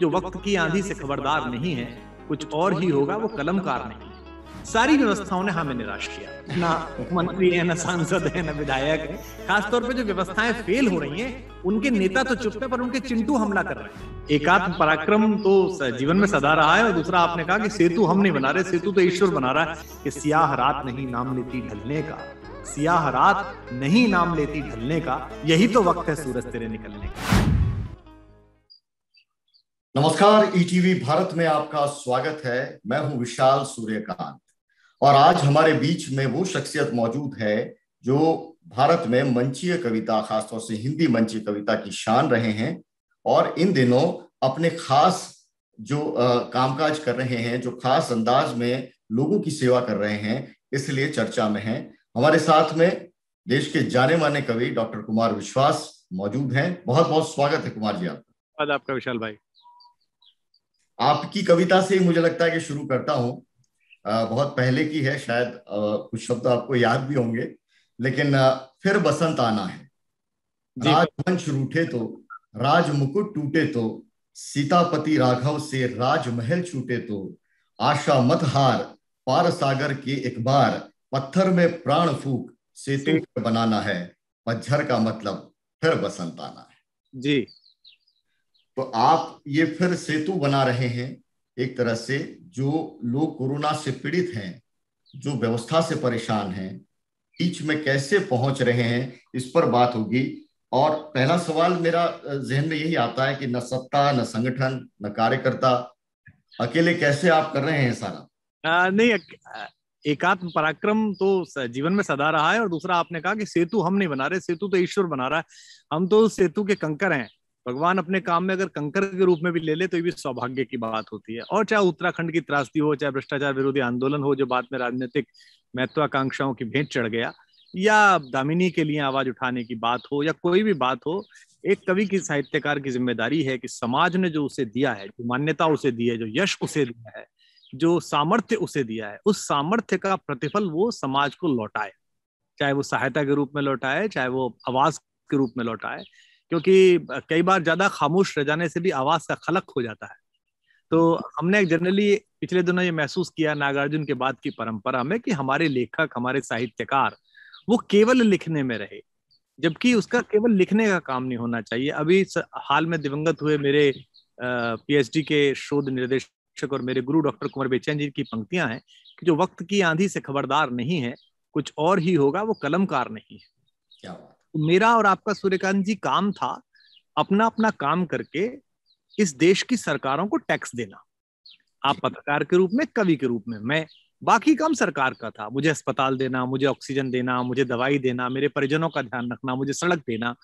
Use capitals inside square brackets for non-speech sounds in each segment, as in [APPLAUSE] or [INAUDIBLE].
जो वक्त की आंधी से खबरदार नहीं है कुछ और ही होगा वो कलमकार नहीं सारी व्यवस्थाओं ने हमें निराश किया ना मंत्री है ना सांसद है ना विधायक है खासतौर पर जो व्यवस्थाएं फेल हो रही हैं उनके नेता तो चुप है पर उनके चिंटू हमला कर रहे हैं एकात्म पराक्रम तो जीवन में सदा रहा है और दूसरा आपने कहा कि सेतु हम नहीं बना रहे सेतु तो ईश्वर बना रहा है कि सियाह रात नहीं नाम लेती ढलने का सियाह रात नहीं नाम लेती ढलने का यही तो वक्त है सूरज तेरे निकलने का नमस्कार ईटीवी e भारत में आपका स्वागत है मैं हूं विशाल सूर्यकांत और आज हमारे बीच में वो शख्सियत मौजूद है जो भारत में मंचीय कविता खासतौर से हिंदी मंचीय कविता की शान रहे हैं और इन दिनों अपने खास जो कामकाज कर रहे हैं जो खास अंदाज में लोगों की सेवा कर रहे हैं इसलिए चर्चा में हैं हमारे साथ में देश के जाने माने कवि डॉक्टर कुमार विश्वास मौजूद हैं बहुत बहुत स्वागत है कुमार जी आपका आपका विशाल भाई आपकी कविता से मुझे लगता है कि शुरू करता हूँ बहुत पहले की है शायद कुछ शब्द तो आपको याद भी होंगे लेकिन फिर बसंत आना है राजवंश रूठे तो राज मुकुट टूटे तो सीतापति राघव से राजमहल छूटे तो आशा मत हार पार सागर के एक बार पत्थर में प्राण फूक सेतु बनाना है पज्जर का मतलब फिर बसंत आना है जी तो आप ये फिर सेतु बना रहे हैं एक तरह से जो लोग कोरोना से पीड़ित हैं जो व्यवस्था से परेशान हैं बीच में कैसे पहुंच रहे हैं इस पर बात होगी और पहला सवाल मेरा जहन में यही आता है कि न सत्ता न संगठन न कार्यकर्ता अकेले कैसे आप कर रहे हैं सारा आ, नहीं एकात्म पराक्रम तो जीवन में सदा रहा है और दूसरा आपने कहा कि सेतु हम नहीं बना रहे सेतु तो ईश्वर बना रहा है हम तो सेतु के कंकर हैं भगवान अपने काम में अगर कंकर के रूप में भी ले ले तो ये भी सौभाग्य की बात होती है और चाहे उत्तराखंड की त्रासदी हो चाहे भ्रष्टाचार विरोधी आंदोलन हो जो बाद में राजनीतिक महत्वाकांक्षाओं की भेंट चढ़ गया या दामिनी के लिए आवाज उठाने की बात हो या कोई भी बात हो एक कवि की साहित्यकार की जिम्मेदारी है कि समाज ने जो उसे दिया है जो मान्यता उसे दी है जो यश उसे दिया है जो सामर्थ्य उसे दिया है उस सामर्थ्य का प्रतिफल वो समाज को लौटाए चाहे वो सहायता के रूप में लौटाए चाहे वो आवाज के रूप में लौटाए क्योंकि कई बार ज्यादा खामोश रह जाने से भी आवाज का खलक हो जाता है तो हमने जनरली पिछले दिनों ये महसूस किया नागार्जुन के बाद की परंपरा में कि हमारे लेखक हमारे साहित्यकार वो केवल लिखने में रहे जबकि उसका केवल लिखने का काम नहीं होना चाहिए अभी हाल में दिवंगत हुए मेरे पीएचडी के शोध निर्देशक और मेरे गुरु डॉक्टर कुमार बेचैन जी की पंक्तियां हैं कि जो वक्त की आंधी से खबरदार नहीं है कुछ और ही होगा वो कलमकार नहीं है क्या मेरा और आपका सूर्यकांत जी काम था अपना अपना काम करके इस देश की सरकारों को टैक्स देना आप पत्रकार के रूप में कवि के रूप में मैं बाकी काम सरकार का था मुझे अस्पताल देना मुझे ऑक्सीजन देना मुझे दवाई देना मेरे परिजनों का ध्यान रखना मुझे सड़क देना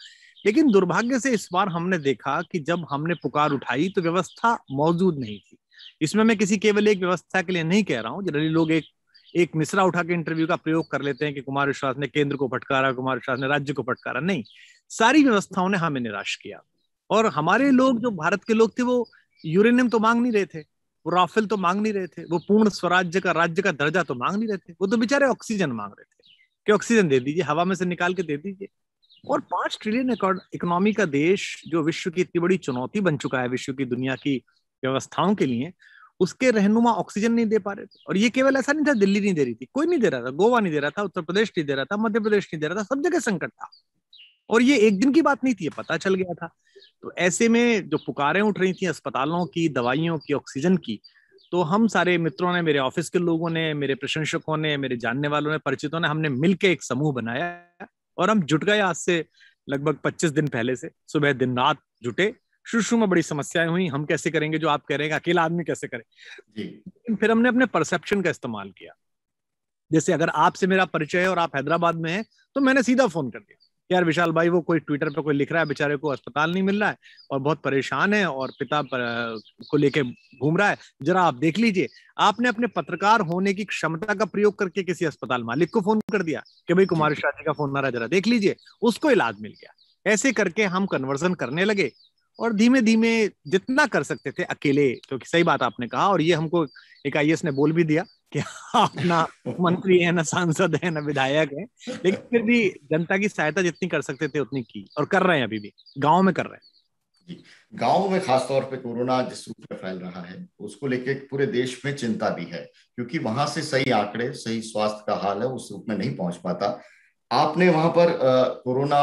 लेकिन दुर्भाग्य से इस बार हमने देखा कि जब हमने पुकार उठाई तो व्यवस्था मौजूद नहीं थी इसमें मैं किसी केवल एक व्यवस्था के लिए नहीं कह रहा हूँ जनरली लोग एक एक मिसरा उठा के इंटरव्यू का प्रयोग कर लेते हैं कि कुमार विश्वास ने केंद्र को फटकारा कुमार विश्वास ने राज्य को फटकारा नहीं सारी व्यवस्थाओं ने हमें निराश किया और हमारे लोग जो भारत के लोग थे वो यूरेनियम तो मांग नहीं रहे थे वो राफेल तो मांग नहीं रहे थे वो पूर्ण स्वराज्य का राज्य का दर्जा तो मांग नहीं रहे थे वो तो बेचारे ऑक्सीजन मांग रहे थे कि ऑक्सीजन दे दीजिए हवा में से निकाल के दे दीजिए और पांच ट्रिलियन इकोनॉमी का देश जो विश्व की इतनी बड़ी चुनौती बन चुका है विश्व की दुनिया की व्यवस्थाओं के लिए उसके रहनुमा ऑक्सीजन नहीं दे पा रहे थे और ये केवल ऐसा नहीं था दिल्ली नहीं दे रही थी कोई नहीं दे रहा था गोवा नहीं दे रहा था उत्तर प्रदेश नहीं दे रहा था मध्य प्रदेश नहीं दे रहा था सब जगह संकट था और ये एक दिन की बात नहीं थी पता चल गया था तो ऐसे में जो पुकारें उठ रही थी अस्पतालों की दवाइयों की ऑक्सीजन की तो हम सारे मित्रों ने मेरे ऑफिस के लोगों ने मेरे प्रशंसकों ने मेरे जानने वालों ने परिचितों ने हमने मिलकर एक समूह बनाया और हम जुट गए आज से लगभग 25 दिन पहले से सुबह दिन रात जुटे शुरू शुरू में बड़ी समस्याएं हुई हम कैसे करेंगे जो आप कह रहे हैं अकेला आदमी कैसे करे जी फिर हमने अपने परसेप्शन का इस्तेमाल किया जैसे अगर आपसे मेरा परिचय है और आप हैदराबाद में हैं तो मैंने सीधा फोन कर दिया यार विशाल भाई वो कोई ट्विटर पे कोई लिख रहा है बेचारे को अस्पताल नहीं मिल रहा है और बहुत परेशान है और पिता पर, को लेके घूम रहा है जरा आप देख लीजिए आपने अपने पत्रकार होने की क्षमता का प्रयोग करके किसी अस्पताल मालिक को फोन कर दिया कि भाई कुमार शाह जी का फोन मारा जरा देख लीजिए उसको इलाज मिल गया ऐसे करके हम कन्वर्जन करने लगे और धीमे धीमे जितना कर सकते थे अकेले क्योंकि तो सही बात आपने कहा और ये हमको एक आई ने बोल भी दिया कि आप ना मंत्री है ना सांसद है ना विधायक है लेकिन फिर भी जनता की सहायता जितनी कर सकते थे उतनी की और कर रहे हैं अभी भी गाँव में कर रहे हैं गाँव में खासतौर पे कोरोना जिस रूप में फैल रहा है उसको लेके पूरे देश में चिंता भी है क्योंकि वहां से सही आंकड़े सही स्वास्थ्य का हाल है उस रूप में नहीं पहुंच पाता आपने वहां पर कोरोना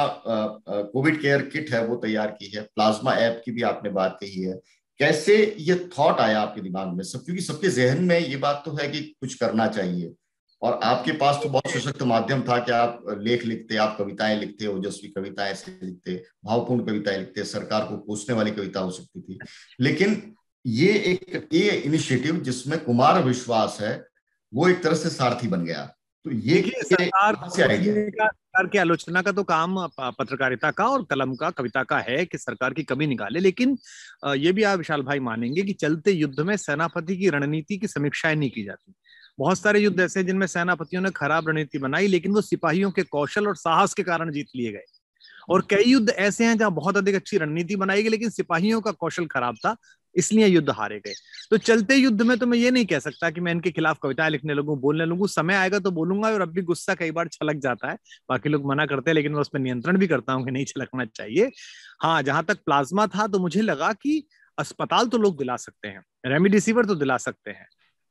कोविड केयर किट है वो तैयार की है प्लाज्मा ऐप की भी आपने बात कही है कैसे ये थॉट आया आपके दिमाग में सब क्योंकि सबके जहन में ये बात तो है कि कुछ करना चाहिए और आपके पास तो बहुत सशक्त माध्यम था कि आप लेख लिखते आप कविताएं लिखते ओजस्वी कविताएं ऐसे लिखते भावपूर्ण कविताएं लिखते सरकार को कोसने वाली कविता हो सकती थी लेकिन ये एक ये इनिशिएटिव जिसमें कुमार विश्वास है वो एक तरह से सारथी बन गया तो ये सरकार सरकार की आलोचना का तो काम पत्रकारिता का और कलम का कविता का है कि सरकार की कमी निकाले लेकिन ये भी आप विशाल भाई मानेंगे कि चलते युद्ध में सेनापति की रणनीति की समीक्षाएं नहीं की जाती बहुत सारे युद्ध ऐसे हैं जिनमें सेनापतियों ने खराब रणनीति बनाई लेकिन वो सिपाहियों के कौशल और साहस के कारण जीत लिए गए और कई युद्ध ऐसे हैं जहां बहुत अधिक अच्छी रणनीति बनाई गई लेकिन सिपाहियों का कौशल खराब था इसलिए युद्ध हारे गए तो चलते युद्ध में तो मैं ये नहीं कह सकता कि मैं इनके खिलाफ कविताएं लिखने लगू बोलने लगू समय आएगा तो बोलूंगा और अब भी गुस्सा कई बार छलक जाता है बाकी लोग मना करते हैं लेकिन मैं उस पर नियंत्रण भी करता हूँ कि नहीं छलकना चाहिए हाँ जहां तक प्लाज्मा था तो मुझे लगा कि अस्पताल तो लोग दिला सकते हैं रेमडिसिविर तो दिला सकते हैं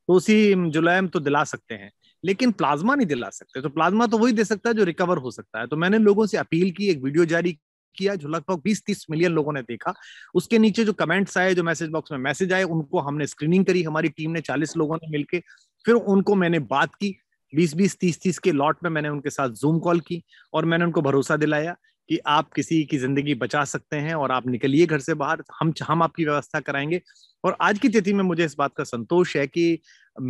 तो उसी जुलाइम तो दिला सकते हैं लेकिन प्लाज्मा नहीं दिला सकते तो प्लाज्मा तो वही दे सकता है जो रिकवर हो सकता है तो मैंने लोगों से अपील की एक वीडियो जारी किया जो लगभग 20-30 मिलियन लोगों ने देखा उसके नीचे जो कमेंट्स आए जो मैसेज बॉक्स में मैसेज आए उनको हमने स्क्रीनिंग करी हमारी टीम ने 40 लोगों ने मिलकर फिर उनको मैंने बात की 20-20 30-30 के लॉट में मैंने उनके साथ जूम कॉल की और मैंने उनको भरोसा दिलाया कि आप किसी की जिंदगी बचा सकते हैं और आप निकलिए घर से बाहर हम हम आपकी व्यवस्था कराएंगे और आज की तिथि में मुझे इस बात का संतोष है कि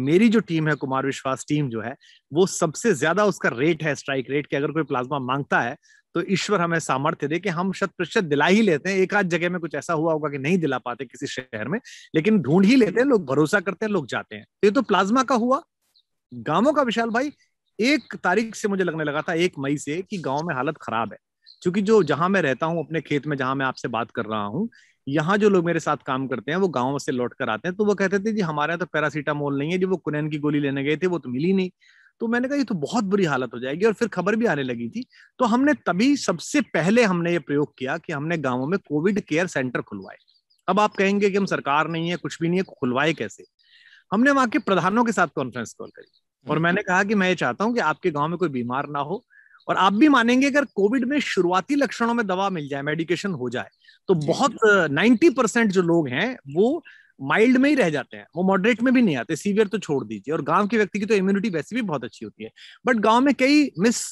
मेरी जो टीम है कुमार विश्वास टीम जो है वो सबसे ज्यादा उसका रेट है स्ट्राइक रेट कि अगर कोई प्लाज्मा मांगता है तो ईश्वर हमें सामर्थ्य दे कि हम शत प्रतिशत दिला ही लेते हैं एक आध जगह में कुछ ऐसा हुआ होगा कि नहीं दिला पाते किसी शहर में लेकिन ढूंढ ही लेते हैं लोग भरोसा करते हैं लोग जाते हैं तो ये तो प्लाज्मा का हुआ गांवों का विशाल भाई एक तारीख से मुझे लगने लगा था एक मई से कि गांव में हालत खराब है क्योंकि जो जहां मैं रहता हूँ अपने खेत में जहां मैं आपसे बात कर रहा हूँ यहाँ जो लोग मेरे साथ काम करते हैं वो गाँव से लौट कर आते हैं तो वो कहते थे जी हमारे यहाँ तो पैरासीटामोल नहीं है जो वो कुनैन की गोली लेने गए थे वो तो मिली नहीं तो मैंने कहा ये तो बहुत बुरी हालत हो जाएगी और फिर खबर भी आने लगी थी तो हमने तभी सबसे पहले हमने ये प्रयोग किया कि हमने गाँवों में कोविड केयर सेंटर खुलवाए अब आप कहेंगे कि हम सरकार नहीं है कुछ भी नहीं है तो खुलवाए कैसे हमने वहां के प्रधानों के साथ कॉन्फ्रेंस कॉल करी और हम्म। मैंने कहा कि मैं ये चाहता हूं कि आपके गांव में कोई बीमार ना हो और आप भी मानेंगे अगर कोविड में शुरुआती लक्षणों में दवा मिल जाए मेडिकेशन हो जाए तो बहुत 90 परसेंट जो लोग हैं वो माइल्ड में ही रह जाते हैं वो मॉडरेट में भी नहीं आते सीवियर तो छोड़ दीजिए और गांव के व्यक्ति की तो इम्यूनिटी वैसे भी बहुत अच्छी होती है बट गांव में कई मिस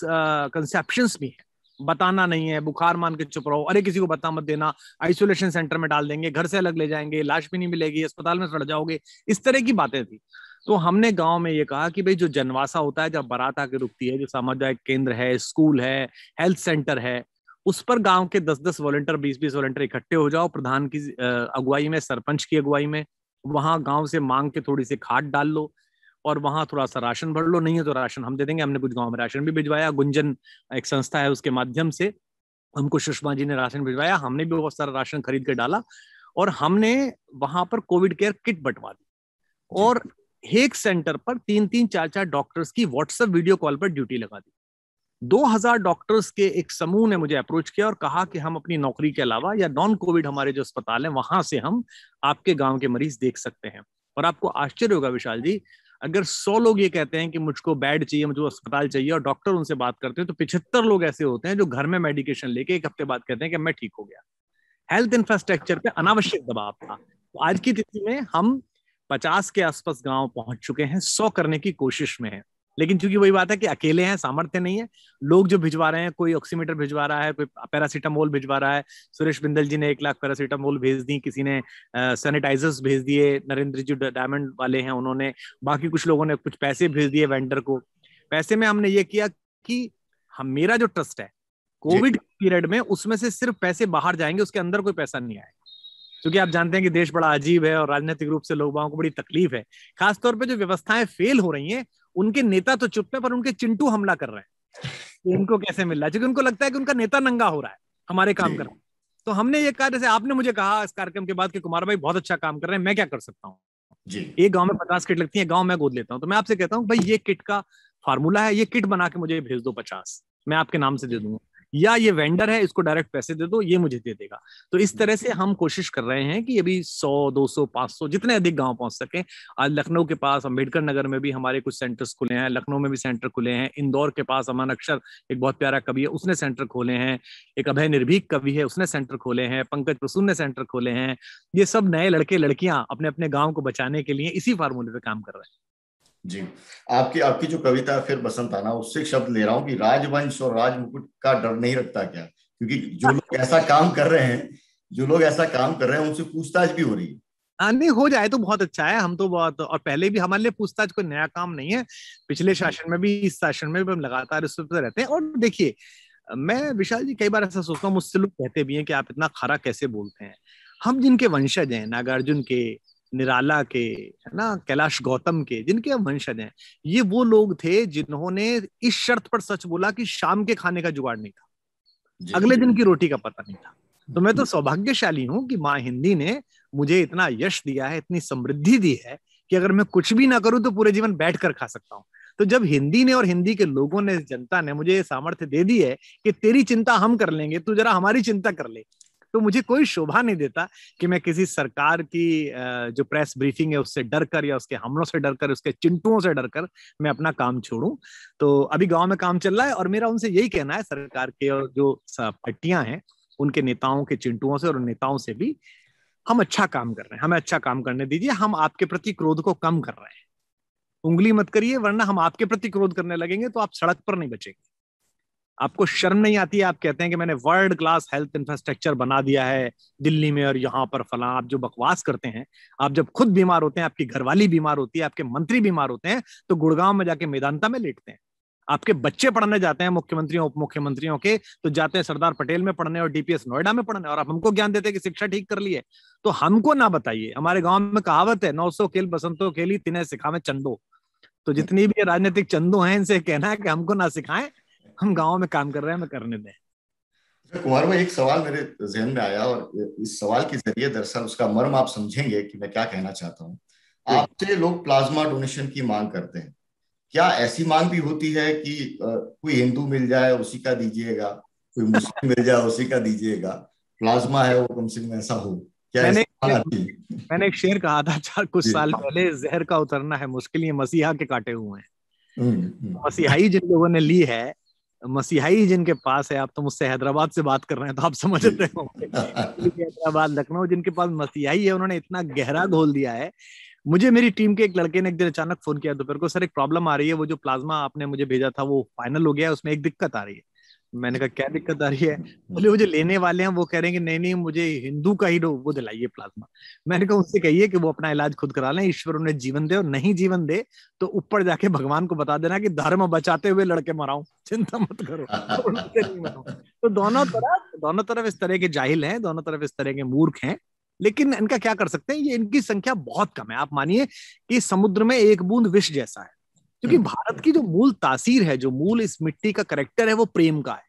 कंसेप्शन भी हैं बताना नहीं है बुखार मान के चुप रहो अरे किसी को बता मत देना आइसोलेशन सेंटर में डाल देंगे घर से अलग ले जाएंगे लाश भी नहीं मिलेगी अस्पताल में सड़ जाओगे इस तरह की बातें थी तो हमने गांव में ये कहा कि भाई जो जनवासा होता है जब बारात आके रुकती है जो सामुदायिक केंद्र है स्कूल है हेल्थ सेंटर है उस पर गांव के दस दस वॉलंटियर बीस बीस वॉलंटियर इकट्ठे हो जाओ प्रधान की अगुवाई में सरपंच की अगुवाई में वहां गांव से मांग के थोड़ी सी खाद डाल लो और वहां थोड़ा सा राशन भर लो नहीं है तो राशन हम दे देंगे हमने कुछ गांव में राशन भी भिजवाया गुंजन एक संस्था है उसके माध्यम से हमको सुषमा जी ने राशन भिजवाया हमने भी बहुत सारा राशन खरीद के डाला और हमने वहां पर कोविड केयर किट बंटवा दी और हेक सेंटर पर तीन तीन चार चार डॉक्टर्स की व्हाट्सएप वीडियो कॉल पर ड्यूटी लगा दी 2000 डॉक्टर्स के एक समूह ने मुझे अप्रोच किया और कहा कि हम अपनी नौकरी के अलावा या नॉन कोविड हमारे जो अस्पताल हैं वहां से हम आपके गांव के मरीज देख सकते हैं और आपको आश्चर्य होगा विशाल जी अगर 100 लोग ये कहते हैं कि मुझको बेड चाहिए मुझे अस्पताल चाहिए और डॉक्टर उनसे बात करते हैं तो पिछहत्तर लोग ऐसे होते हैं जो घर में मेडिकेशन लेके एक हफ्ते बाद कहते हैं कि मैं ठीक हो गया हेल्थ इंफ्रास्ट्रक्चर पे अनावश्यक दबाव था तो आज की तिथि में हम पचास के आसपास गांव पहुंच चुके हैं सौ करने की कोशिश में है लेकिन चूंकि वही बात है कि अकेले हैं सामर्थ्य नहीं है लोग जो भिजवा रहे हैं कोई ऑक्सीमीटर भिजवा रहा है कोई पैरासीटामोल भिजवा रहा है सुरेश बिंदल जी ने एक लाख पैरासीटामोल भेज दी किसी ने सैनिटाइजर्स भेज दिए नरेंद्र जी डायमंड वाले हैं उन्होंने बाकी कुछ लोगों ने कुछ पैसे भेज दिए वेंडर को पैसे में हमने ये किया कि हम मेरा जो ट्रस्ट है कोविड पीरियड में उसमें से सिर्फ पैसे बाहर जाएंगे उसके अंदर कोई पैसा नहीं आएगा क्योंकि आप जानते हैं कि देश बड़ा अजीब है और राजनीतिक रूप से लोगों को बड़ी तकलीफ है खासतौर पर जो व्यवस्थाएं फेल हो रही हैं उनके नेता तो चुप है पर उनके चिंटू हमला कर रहे हैं उनको तो कैसे मिल रहा है क्योंकि उनको लगता है कि उनका नेता नंगा हो रहा है हमारे काम कर रहा है तो हमने ये कहा जैसे आपने मुझे कहा इस कार्यक्रम के बाद कि कुमार भाई बहुत अच्छा काम कर रहे हैं मैं क्या कर सकता हूँ एक गांव में पचास किट लगती है गांव में गोद लेता हूँ तो मैं आपसे कहता हूँ भाई ये किट का फार्मूला है ये किट बना के मुझे भेज दो पचास मैं आपके नाम से दे दूंगा या ये वेंडर है इसको डायरेक्ट पैसे दे दो ये मुझे दे देगा तो इस हम्म। तरह से हम कोशिश कर रहे हैं कि अभी सौ दो सौ पांच सौ जितने अधिक गांव पहुंच सके आज लखनऊ के पास अम्बेडकर नगर में भी हमारे कुछ सेंटर्स खुले हैं लखनऊ में भी सेंटर खुले हैं इंदौर के पास अमन अक्षर एक बहुत प्यारा कवि है उसने सेंटर खोले हैं एक अभय निर्भीक कवि है उसने सेंटर खोले हैं पंकज प्रसून ने सेंटर खोले हैं ये सब नए लड़के लड़कियां अपने अपने गाँव को बचाने के लिए इसी फार्मूले पर काम कर रहे हैं जी आपकी आपकी जो कविता फिर बसंत आना उससे शब्द ले रहा हूँ कि राजवंश और राजमुकुट का डर नहीं रखता क्या क्योंकि जो लोग ऐसा काम कर रहे हैं जो लोग ऐसा काम कर रहे हैं उनसे पूछताछ भी हो रही है नहीं हो जाए तो बहुत अच्छा है हम तो बहुत और पहले भी हमारे लिए पूछताछ कोई नया काम नहीं है पिछले शासन में भी इस शासन में भी हम लगातार इस पर रहते हैं और देखिए मैं विशाल जी कई बार ऐसा सोचता हूँ मुझसे लोग कहते भी हैं कि आप इतना खरा कैसे बोलते हैं हम जिनके वंशज हैं नागार्जुन के निराला के है ना कैलाश गौतम के जिनके हम वंशज हैं ये वो लोग थे जिन्होंने इस शर्त पर सच बोला कि शाम के खाने का जुगाड़ नहीं था अगले दिन की रोटी का पता नहीं था तो मैं तो सौभाग्यशाली हूँ कि माँ हिंदी ने मुझे इतना यश दिया है इतनी समृद्धि दी है कि अगर मैं कुछ भी ना करूं तो पूरे जीवन बैठ कर खा सकता हूँ तो जब हिंदी ने और हिंदी के लोगों ने जनता ने मुझे ये सामर्थ्य दे दी है कि तेरी चिंता हम कर लेंगे तू जरा हमारी चिंता कर ले तो मुझे कोई शोभा नहीं देता कि मैं किसी सरकार की जो प्रेस ब्रीफिंग है उससे डर कर या उसके हमलों से डर कर उसके चिंटुओं से डर कर मैं अपना काम छोड़ूं तो अभी गांव में काम चल रहा है और मेरा उनसे यही कहना है सरकार के और जो पार्टियां हैं उनके नेताओं के चिंटुओं से और नेताओं से भी हम अच्छा काम कर रहे हैं हमें अच्छा काम करने दीजिए हम आपके प्रति क्रोध को कम कर रहे हैं उंगली मत करिए वरना हम आपके प्रति क्रोध करने लगेंगे तो आप सड़क पर नहीं बचेंगे आपको शर्म नहीं आती है आप कहते हैं कि मैंने वर्ल्ड क्लास हेल्थ इंफ्रास्ट्रक्चर बना दिया है दिल्ली में और यहाँ पर फला आप जो बकवास करते हैं आप जब खुद बीमार होते हैं आपकी घरवाली बीमार होती है आपके मंत्री बीमार होते हैं तो गुड़गांव में जाके मैदानता में लेटते हैं आपके बच्चे पढ़ने जाते हैं मुख्यमंत्रियों उप मुख्यमंत्रियों के तो जाते हैं सरदार पटेल में पढ़ने और डीपीएस नोएडा में पढ़ने और आप हमको ज्ञान देते हैं कि शिक्षा ठीक कर ली है तो हमको ना बताइए हमारे गांव में कहावत है नौ सौ खेल बसंतों खेली लिए तिन्हें सिखावे चंदो तो जितनी भी राजनीतिक चंदो हैं इनसे कहना है कि हमको ना सिखाएं हम गाँव में काम कर रहे हैं हमें करने दें तो कुमार भाई एक सवाल मेरे जहन में आया और इस सवाल के जरिए दरअसल उसका मर्म आप समझेंगे कि मैं क्या कहना चाहता हूँ आपसे लोग प्लाज्मा डोनेशन की मांग करते हैं क्या ऐसी मांग भी होती है कि कोई हिंदू मिल जाए उसी का दीजिएगा कोई मुस्लिम मिल जाए उसी का दीजिएगा प्लाज्मा है वो कम से कम ऐसा हो क्या मैंने मैंने एक शेर कहा था चार कुछ साल पहले जहर का उतरना है मुश्किल ये मसीहा के काटे हुए हैं हम्म, हम्म। मसीहाई जिन लोगों ने ली है मसीहाई जिनके पास है आप तो मुझसे हैदराबाद से बात कर रहे हैं तो आप समझते हो हैदराबाद लखनऊ जिनके पास मसीहाई है उन्होंने इतना गहरा घोल दिया है मुझे मेरी टीम के एक लड़के ने एक दिन अचानक फोन किया दोपहर को सर एक प्रॉब्लम आ रही है वो जो प्लाज्मा आपने मुझे भेजा था वो फाइनल हो गया उसमें एक दिक्कत आ रही है मैंने कहा क्या दिक्कत आ रही है बोले वो हम्म। जो लेने वाले हैं वो कह रहे हैं कि नहीं नहीं मुझे हिंदू का ही वो दिलाइए प्लाज्मा मैंने कहा उनसे कहिए कि वो अपना इलाज खुद करा लें ईश्वर उन्हें जीवन दे और नहीं जीवन दे तो ऊपर जाके भगवान को बता देना कि धर्म बचाते हुए लड़के मराओ चिंता मत करो तो, तो दोनों तरफ दोनों तरफ इस तरह के जाहिल हैं दोनों तरफ इस तरह के मूर्ख हैं लेकिन इनका क्या कर सकते हैं ये इनकी संख्या बहुत कम है आप मानिए कि समुद्र में एक बूंद विष जैसा है क्योंकि हम्म। भारत की जो मूल तासीर है जो मूल इस मिट्टी का करेक्टर है वो प्रेम का है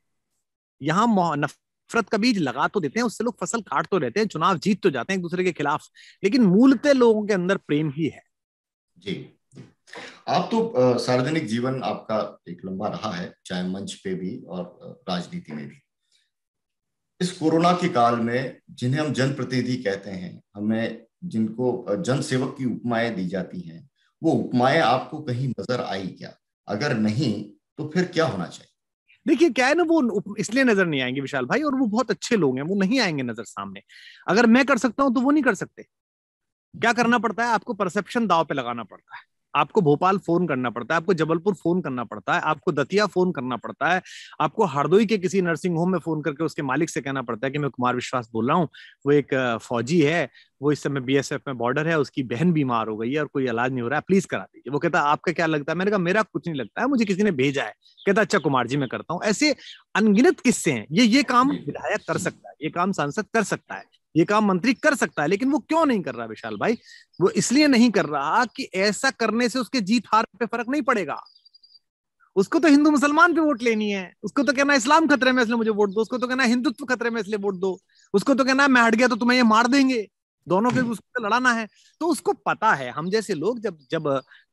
यहाँ नफरत का बीज लगा तो देते हैं उससे लोग फसल काट तो रहते हैं चुनाव जीत तो जाते हैं एक दूसरे के खिलाफ लेकिन मूलतः लोगों के अंदर प्रेम ही है जी आप तो सार्वजनिक जीवन आपका एक लंबा रहा है चाहे मंच पे भी और राजनीति में भी इस कोरोना के काल में जिन्हें हम जनप्रतिनिधि कहते हैं हमें जिनको जनसेवक की उपमाएं दी जाती हैं वो उपमाएं आपको कहीं नजर आई क्या अगर नहीं तो फिर क्या होना चाहिए देखिए क्या है ना वो इसलिए नजर नहीं आएंगे विशाल भाई और वो बहुत अच्छे लोग हैं वो नहीं आएंगे नजर सामने अगर मैं कर सकता हूं तो वो नहीं कर सकते क्या करना पड़ता है आपको परसेप्शन दाव पे लगाना पड़ता है आपको भोपाल फोन करना पड़ता है आपको जबलपुर फोन करना पड़ता है आपको दतिया फोन करना पड़ता है आपको हरदोई के किसी नर्सिंग होम में फोन करके उसके मालिक से कहना पड़ता है कि मैं कुमार विश्वास बोल रहा हूँ वो एक फौजी है वो इस समय बीएसएफ में बॉर्डर है उसकी बहन बीमार हो गई है और कोई इलाज नहीं हो रहा है प्लीज करा दीजिए वो कहता है आपका क्या लगता है मैंने कहा मेरा कुछ नहीं लगता है मुझे किसी ने भेजा है कहता अच्छा कुमार जी मैं करता हूँ ऐसे अनगिनत किस्से हैं ये ये काम विधायक कर सकता है ये काम सांसद कर सकता है ये काम मंत्री कर सकता है लेकिन वो क्यों नहीं कर रहा विशाल भाई वो इसलिए नहीं कर रहा कि ऐसा करने से उसके जीत हार पे फर्क नहीं पड़ेगा उसको तो हिंदू मुसलमान पे वोट लेनी है उसको तो कहना इस्लाम खतरे में इसलिए मुझे वोट दो उसको तो कहना हिंदुत्व खतरे में इसलिए वोट दो उसको तो कहना मैं हट गया तो तुम्हें ये मार देंगे दोनों के हम्म। उसको लड़ाना है तो उसको पता है हम जैसे लोग जब जब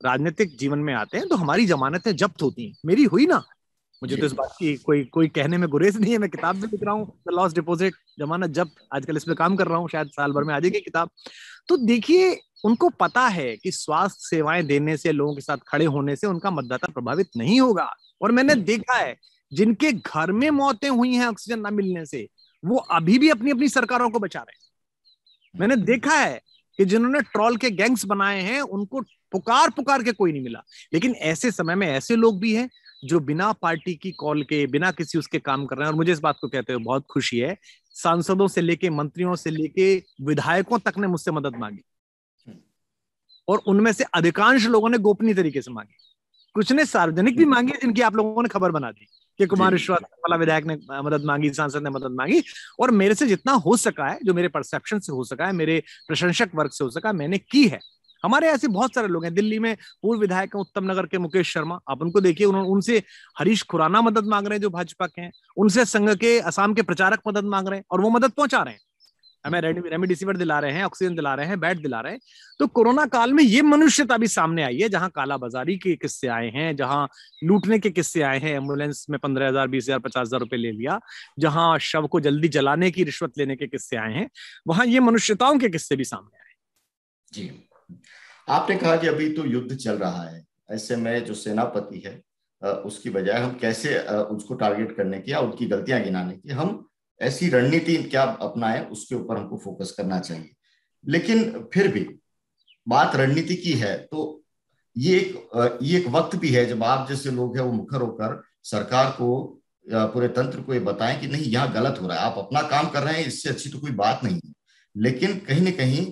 राजनीतिक जीवन में आते हैं तो हमारी जमानतें जब्त होती हैं मेरी हुई ना मुझे तो इस बात की कोई कोई कहने में गुरेज नहीं है मैं किताब भी लिख रहा हूँ द लॉस डिपोजिट जमाना जब आजकल इसमें काम कर रहा हूँ शायद साल भर में आ जाएगी किताब तो देखिए उनको पता है कि स्वास्थ्य सेवाएं देने से लोगों के साथ खड़े होने से उनका मतदाता प्रभावित नहीं होगा और मैंने देखा है जिनके घर में मौतें हुई हैं ऑक्सीजन ना मिलने से वो अभी भी अपनी अपनी सरकारों को बचा रहे हैं मैंने हम्म। देखा है कि जिन्होंने ट्रॉल के गैंग्स बनाए हैं उनको पुकार पुकार के कोई नहीं मिला लेकिन ऐसे समय में ऐसे लोग भी हैं जो बिना पार्टी की कॉल के बिना किसी उसके काम कर रहे हैं और मुझे इस बात को कहते हुए बहुत खुशी है सांसदों से लेके मंत्रियों से लेके विधायकों तक ने मुझसे मदद मांगी हम्म। और उनमें से अधिकांश लोगों ने गोपनीय तरीके से मांगी कुछ ने सार्वजनिक भी हम्म। मांगी जिनकी आप लोगों ने खबर बना दी कि कुमार विश्वास वाला विधायक ने मदद मांगी सांसद ने मदद मांगी और मेरे से जितना हो सका है जो मेरे परसेप्शन से हो सका है मेरे प्रशंसक वर्ग से हो सका मैंने की है हमारे ऐसे बहुत सारे लोग हैं दिल्ली में पूर्व विधायक हैं उत्तम नगर के मुकेश शर्मा आप उनको देखिए उन्होंने उनसे हरीश खुराना मदद मांग रहे हैं जो भाजपा के हैं उनसे संघ के असम के प्रचारक मदद मांग रहे हैं और वो मदद पहुंचा रहे हैं हमें रेमडेसिविर दिला रहे हैं ऑक्सीजन दिला रहे हैं बेड दिला रहे हैं तो कोरोना काल में ये मनुष्यता भी सामने आई है जहां कालाबाजारी के किस्से आए हैं जहां लूटने के किस्से आए हैं एम्बुलेंस में पंद्रह हजार बीस हजार पचास हजार रुपए ले लिया जहां शव को जल्दी जलाने की रिश्वत लेने के किस्से आए हैं वहां ये मनुष्यताओं के किस्से भी सामने आए जी आपने कहा कि अभी तो युद्ध चल रहा है ऐसे में जो सेनापति है उसकी बजाय हम कैसे उसको टारगेट करने की या उनकी गलतियां गिनाने की हम ऐसी रणनीति क्या अपनाएं उसके ऊपर हमको फोकस करना चाहिए लेकिन फिर भी बात रणनीति की है तो ये एक ये एक वक्त भी है जब आप जैसे लोग हैं वो मुखर होकर सरकार को पूरे तंत्र को ये बताएं कि नहीं यहाँ गलत हो रहा है आप अपना काम कर रहे हैं इससे अच्छी तो कोई बात नहीं है लेकिन कहीं ना कहीं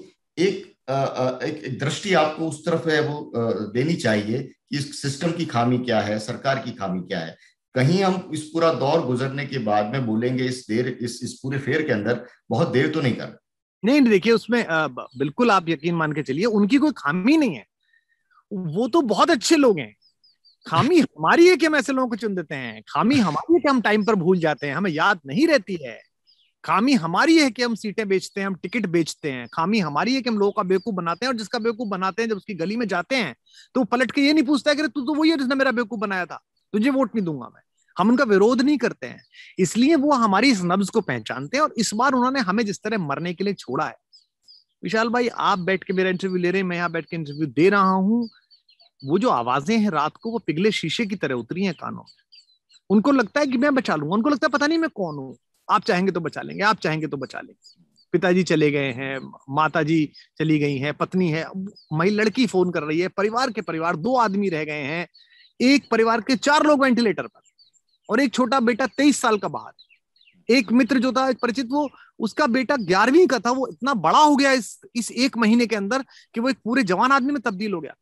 एक एक, दृष्टि आपको उस तरफ है वो देनी चाहिए कि इस सिस्टम की खामी क्या है सरकार की खामी क्या है कहीं हम इस पूरा दौर गुजरने के बाद में बोलेंगे इस देर इस इस पूरे फेर के अंदर बहुत देर तो नहीं कर नहीं देखिए उसमें बिल्कुल आप यकीन मान के चलिए उनकी कोई खामी नहीं है वो तो बहुत अच्छे लोग हैं खामी [LAUGHS] हमारी है कि हम ऐसे लोगों को चुन देते हैं खामी हमारी है कि हम टाइम पर भूल जाते हैं हमें याद नहीं रहती है खामी हमारी है कि हम सीटें बेचते हैं हम टिकट बेचते हैं खामी हमारी है कि हम लोगों का बेवकूफ बनाते हैं और जिसका बेवकूफ बनाते हैं जब उसकी गली में जाते हैं तो पलट के ये नहीं पूछता है कि तू तो वही है जिसने मेरा बेवकूफ बनाया था तुझे वोट नहीं दूंगा मैं हम उनका विरोध नहीं करते हैं इसलिए वो हमारी इस नब्ज को पहचानते हैं और इस बार उन्होंने हमें जिस तरह मरने के लिए छोड़ा है विशाल भाई आप बैठ के मेरा इंटरव्यू ले रहे हैं मैं यहाँ बैठ के इंटरव्यू दे रहा हूँ वो जो आवाजें हैं रात को वो पिघले शीशे की तरह उतरी हैं कानों में उनको लगता है कि मैं बचा लूंगा उनको लगता है पता नहीं मैं कौन हूँ आप चाहेंगे तो बचा लेंगे आप चाहेंगे तो बचा लेंगे पिताजी चले गए हैं माता जी चली गई हैं पत्नी है मई लड़की फोन कर रही है परिवार के परिवार दो आदमी रह गए हैं एक परिवार के चार लोग वेंटिलेटर पर और एक छोटा बेटा तेईस साल का बाहर एक मित्र जो था परिचित वो उसका बेटा ग्यारहवीं का था वो इतना बड़ा हो गया इस इस एक महीने के अंदर कि वो एक पूरे जवान आदमी में तब्दील हो गया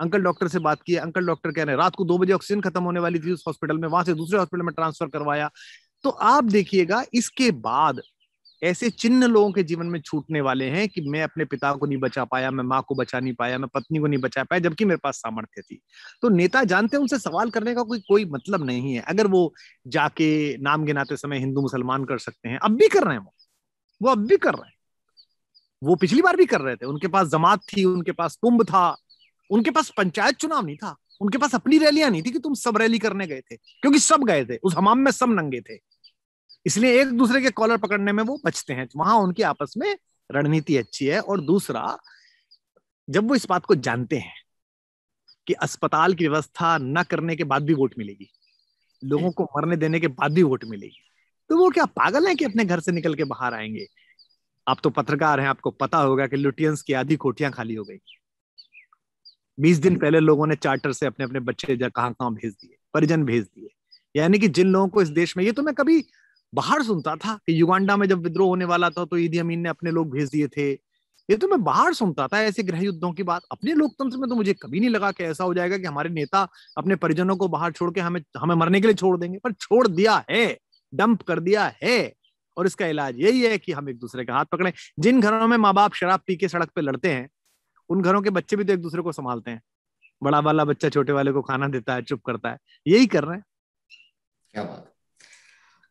अंकल डॉक्टर से बात की अंकल डॉक्टर कह रहे हैं रात को दो बजे ऑक्सीजन खत्म होने वाली थी उस हॉस्पिटल में वहां से दूसरे हॉस्पिटल में ट्रांसफर करवाया तो आप देखिएगा इसके बाद ऐसे चिन्ह लोगों के जीवन में छूटने वाले हैं कि मैं अपने पिता को नहीं बचा पाया मैं माँ को बचा नहीं पाया मैं पत्नी को नहीं बचा पाया जबकि मेरे पास सामर्थ्य थी तो नेता जानते हैं उनसे सवाल करने का कोई कोई मतलब नहीं है अगर वो जाके नाम गिनाते समय हिंदू मुसलमान कर सकते हैं अब भी कर रहे हैं वो वो अब भी कर रहे हैं वो पिछली बार भी कर रहे थे उनके पास जमात थी उनके पास कुंभ था उनके पास पंचायत चुनाव नहीं था उनके पास अपनी रैलियां नहीं थी कि तुम सब रैली करने गए थे क्योंकि सब गए थे उस हमाम में सब नंगे थे इसलिए एक दूसरे के कॉलर पकड़ने में वो बचते हैं वहां उनकी आपस में रणनीति अच्छी है और दूसरा जब वो इस बात को जानते हैं कि अस्पताल की व्यवस्था न करने के बाद भी वोट मिलेगी लोगों को मरने देने के बाद भी वोट मिलेगी तो वो क्या पागल है कि अपने घर से निकल के बाहर आएंगे आप तो पत्रकार हैं आपको पता होगा कि लुटियंस की आधी कोठियां खाली हो गई बीस दिन पहले लोगों ने चार्टर से अपने अपने बच्चे कहाँ कहाँ भेज दिए परिजन भेज दिए यानी कि जिन लोगों को इस देश में ये तो मैं कभी बाहर सुनता था कि युगांडा में जब विद्रोह होने वाला था तो ईदी अमीन ने अपने लोग भेज दिए थे ये तो मैं बाहर सुनता था ऐसे गृह युद्धों की बात अपने लोकतंत्र में तो मुझे कभी नहीं लगा कि ऐसा हो जाएगा कि हमारे नेता अपने परिजनों को बाहर छोड़ के हमें हमें मरने के लिए छोड़ देंगे पर छोड़ दिया है डंप कर दिया है और इसका इलाज यही है कि हम एक दूसरे का हाथ पकड़े जिन घरों में माँ बाप शराब पी के सड़क पे लड़ते हैं उन घरों के बच्चे भी तो एक दूसरे को संभालते हैं बड़ा वाला बच्चा छोटे वाले को खाना देता है चुप करता है यही कर रहे हैं क्या बात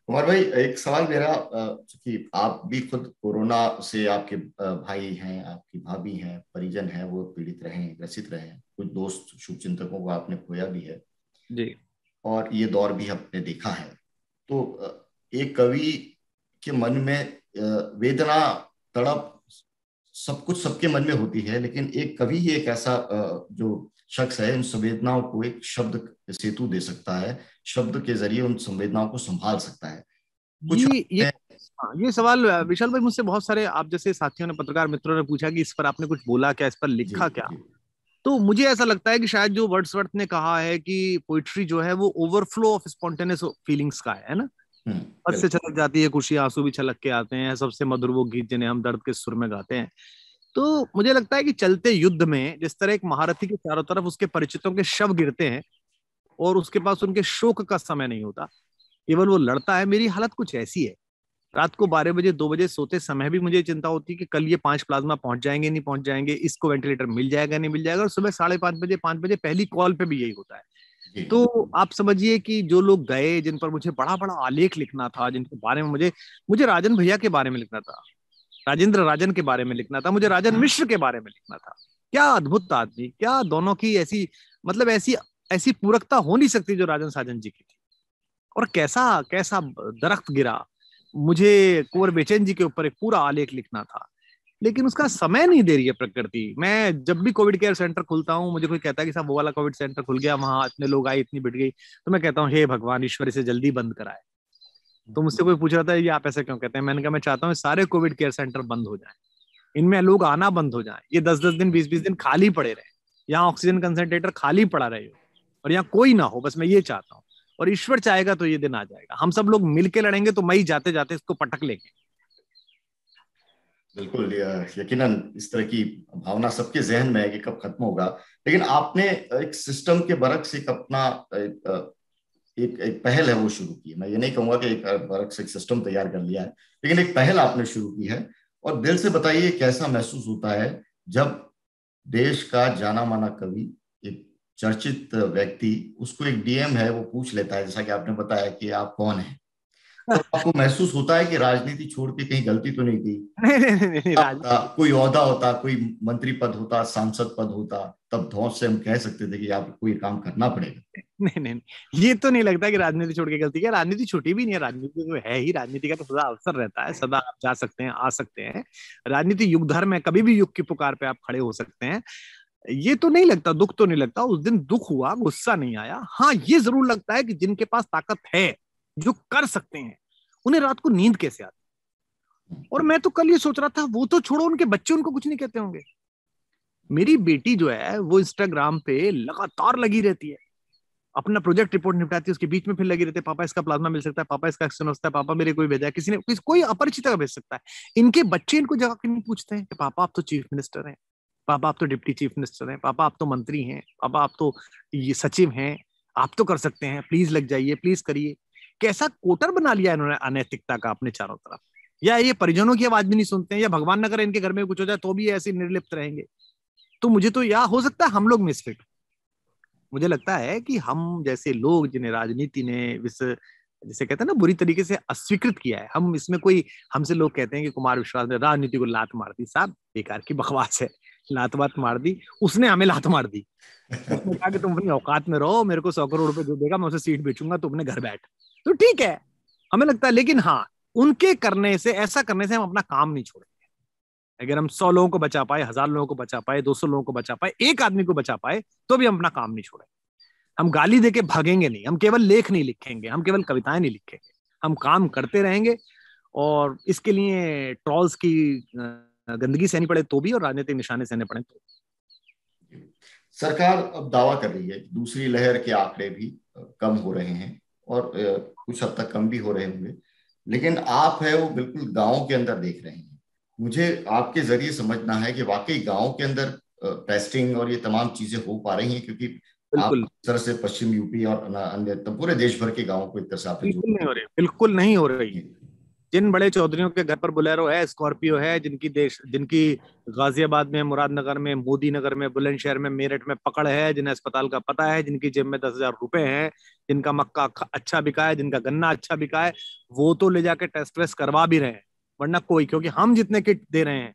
कुमार भाई एक सवाल मेरा चूंकि आप भी खुद कोरोना से आपके भाई हैं आपकी भाभी हैं परिजन हैं वो पीड़ित रहे हैं ग्रसित रहे हैं कुछ दोस्त शुभ चिंतकों को आपने खोया भी है जी और ये दौर भी आपने देखा है तो एक कवि के मन में वेदना तड़प सब कुछ सबके मन में होती है लेकिन एक कवि ही एक ऐसा जो शख्स है उन संवेदनाओं को एक शब्द सेतु दे सकता है शब्द के जरिए उन संवेदनाओं को संभाल सकता है कुछ ये, ये, हाँ, ये सवाल विशाल भाई मुझसे बहुत सारे आप जैसे साथियों ने पत्रकार मित्रों ने पूछा कि इस पर आपने कुछ बोला क्या इस पर लिखा क्या तो मुझे ऐसा लगता है कि शायद जो वर्ड्सवर्थ ने कहा है कि पोइट्री जो है वो ओवरफ्लो ऑफ स्पॉन्टेनियस फीलिंग्स का है ना हद हम्म, से छलक जाती है खुशी आंसू भी छलक के आते हैं सबसे मधुर वो गीत जिन्हें हम दर्द के सुर में गाते हैं तो मुझे लगता है कि चलते युद्ध में जिस तरह एक महारथी के चारों तरफ उसके परिचितों के शव गिरते हैं और उसके पास उनके शोक का समय नहीं होता केवल वो लड़ता है मेरी हालत कुछ ऐसी है रात को बारह बजे दो बजे सोते समय भी मुझे चिंता होती है कि कल ये पांच प्लाज्मा पहुंच जाएंगे नहीं पहुंच जाएंगे इसको वेंटिलेटर मिल जाएगा नहीं मिल जाएगा और सुबह साढ़े पांच बजे पांच बजे पहली कॉल पे भी यही होता है तो आप समझिए कि जो लोग गए जिन पर मुझे बड़ा बड़ा आलेख लिखना था जिनके बारे में मुझे मुझे राजन भैया के बारे में लिखना था राजेंद्र राजन के बारे में लिखना था मुझे राजन मिश्र के बारे में लिखना था क्या अद्भुत आदमी क्या दोनों की ऐसी मतलब ऐसी ऐसी पूरकता हो नहीं सकती जो राजन साजन जी की थी और कैसा कैसा दरख्त गिरा मुझे कुंवर बेचैन जी के ऊपर एक पूरा आलेख लिखना था लेकिन उसका समय नहीं दे रही है प्रकृति मैं जब भी कोविड केयर सेंटर खुलता हूँ मुझे कोई कहता है कि साहब वो वाला कोविड सेंटर खुल गया वहां इतने लोग आए इतनी बिट गई तो मैं कहता हूँ हे भगवान ईश्वर इसे जल्दी बंद कराए तो मुझसे कोई पूछ रहा था ये आप ऐसे क्यों कहते हैं मैंने कहा मैं चाहता हूँ सारे कोविड केयर सेंटर बंद हो जाए इनमें लोग आना बंद हो जाए ये दस दस दिन बीस बीस दिन खाली पड़े रहे यहाँ ऑक्सीजन कंसेंट्रेटर खाली पड़ा रहे हो और यहाँ कोई ना हो बस मैं ये चाहता हूँ और ईश्वर चाहेगा तो ये दिन आ जाएगा हम सब लोग मिलके लड़ेंगे तो मई जाते जाते इसको पटक लेंगे बिल्कुल यकीनन इस तरह की भावना सबके जहन में है कि कब खत्म होगा लेकिन आपने एक सिस्टम के बरक्स एक अपना एक एक पहल है वो शुरू की है मैं ये नहीं कहूंगा कि एक आरक्षक सिस्टम तैयार कर लिया है लेकिन एक पहल आपने शुरू की है और दिल से बताइए कैसा महसूस होता है जब देश का जाना माना कवि एक चर्चित व्यक्ति उसको एक डीएम है वो पूछ लेता है जैसा कि आपने बताया कि आप कौन है आपको महसूस होता है कि राजनीति छोड़ के कहीं गलती तो नहीं की नहीं नहीं नहीं, नहीं कोई औहदा होता कोई मंत्री पद होता सांसद पद होता तब धौस से हम कह सकते थे कि आपको ये काम करना पड़ेगा नहीं नहीं ये तो नहीं लगता कि राजनीति छोड़ के गलती क्या राजनीति छोटी भी नहीं है राजनीति तो है ही राजनीति का तो सदा अवसर रहता है सदा आप जा सकते हैं आ सकते हैं राजनीति युग धर्म है कभी भी युग की पुकार पे आप खड़े हो सकते हैं ये तो नहीं लगता दुख तो नहीं लगता उस दिन दुख हुआ गुस्सा नहीं आया हाँ ये जरूर लगता है कि जिनके पास ताकत है जो कर सकते हैं उन्हें रात को नींद कैसे आती और मैं तो कल ये सोच रहा था वो तो छोड़ो उनके बच्चे उनको कुछ नहीं कहते होंगे मेरी बेटी जो है वो इंस्टाग्राम पे लगातार लगी रहती है अपना प्रोजेक्ट रिपोर्ट निपटाती है उसके बीच में फिर रहती है पापा इसका प्लाज्मा मिल सकता है पापा इसका एक्शन होता है पापा मेरे कोई भेजा किसी ने किस, कोई अपरिचित का भेज सकता है इनके बच्चे इनको जगह के नहीं पूछते हैं कि पापा आप तो चीफ मिनिस्टर हैं पापा आप तो डिप्टी चीफ मिनिस्टर हैं पापा आप तो मंत्री हैं पापा आप तो ये सचिव हैं आप तो कर सकते हैं प्लीज लग जाइए प्लीज करिए कैसा कोटर बना लिया इन्होंने अनैतिकता का अपने चारों तरफ या ये परिजनों की आवाज भी नहीं सुनते हैं या भगवान न करे इनके घर में कुछ हो जाए तो भी ऐसे निर्लिप्त रहेंगे तो मुझे तो यह हो सकता है हम लोग मिसफिट मुझे लगता है कि हम जैसे लोग जिन्हें राजनीति ने इस जैसे कहते हैं ना बुरी तरीके से अस्वीकृत किया है हम इसमें कोई हमसे लोग कहते हैं कि कुमार विश्वास ने राजनीति को लात मार दी साहब बेकार की बकवास है लात बात मार दी उसने हमें लात मार दी उसने कहा कि तुम अपनी औकात में रहो मेरे को सौ करोड़ रुपए जो देगा मैं उसे सीट बेचूंगा तुमने अपने घर बैठ तो ठीक है हमें लगता है लेकिन हाँ उनके करने से ऐसा करने से हम अपना काम नहीं छोड़ेंगे अगर हम सौ लोगों को बचा पाए हजार लोगों को बचा पाए दो सौ लोगों को बचा पाए एक आदमी को बचा पाए तो भी हम अपना काम नहीं छोड़ेंगे हम गाली देके भागेंगे नहीं हम केवल लेख नहीं लिखेंगे हम केवल कविताएं नहीं लिखेंगे हम काम करते रहेंगे और इसके लिए ट्रॉल्स की गंदगी सहनी पड़े तो भी और राजनीतिक निशाने सहने पड़े तो सरकार अब दावा कर रही है दूसरी लहर के आंकड़े भी कम हो रहे हैं और कुछ हद तक कम भी हो रहे होंगे लेकिन आप है वो बिल्कुल गाँव के अंदर देख रहे हैं मुझे आपके जरिए समझना है कि वाकई गाँव के अंदर टेस्टिंग और ये तमाम चीजें हो पा रही हैं क्योंकि आप तरह से पश्चिम यूपी और अन्य तो पूरे देश भर के गाँव को एक तरह से बिल्कुल नहीं हो रही है जिन बड़े चौधरियों के घर पर बुलेरो है स्कॉर्पियो है जिनकी देश जिनकी गाजियाबाद में मुरादनगर में मोदी नगर में बुलंदशहर में मेरठ में पकड़ है जिन्हें अस्पताल का पता है जिनकी जेब में दस हजार रुपए है जिनका मक्का अच्छा बिका है जिनका गन्ना अच्छा बिका है वो तो ले जाके टेस्ट वेस्ट करवा भी रहे हैं वरना कोई क्योंकि हम जितने किट दे रहे हैं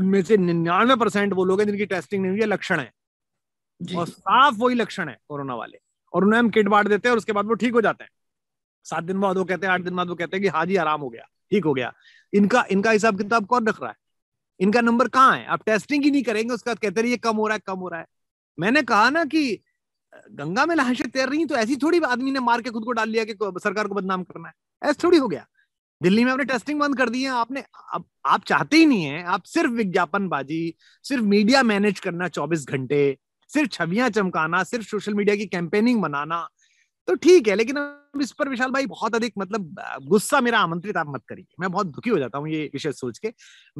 उनमें से निन्यानवे परसेंट वो लोग हैं जिनकी टेस्टिंग नहीं हुई है लक्षण है और साफ वही लक्षण है कोरोना वाले और उन्हें हम किट बांट देते हैं और उसके बाद वो ठीक हो जाते हैं सात दिन बाद वो कहते हैं आठ दिन बाद वो कहते हैं कि हाँ जी आराम हो गया ठीक हो गया इनका इनका हिसाब किताब कौन रख रहा है इनका नंबर कहाँ है आप टेस्टिंग ही नहीं करेंगे उसके बाद कहते रहिए कम हो रहा है कम हो रहा है मैंने कहा ना कि गंगा में लाशें तैर रही तो ऐसी थोड़ी आदमी ने मार के खुद को डाल लिया कि सरकार को बदनाम करना है ऐसा थोड़ी हो गया दिल्ली में आपने टेस्टिंग बंद कर दी है आपने आप, आप चाहते ही नहीं है आप सिर्फ विज्ञापन बाजी सिर्फ मीडिया मैनेज करना चौबीस घंटे सिर्फ छवियां चमकाना सिर्फ सोशल मीडिया की कैंपेनिंग बनाना तो ठीक है लेकिन अब इस पर विशाल भाई बहुत अधिक मतलब गुस्सा मेरा आमंत्रित आप मत करिए मैं बहुत दुखी हो जाता हूँ ये विषय सोच के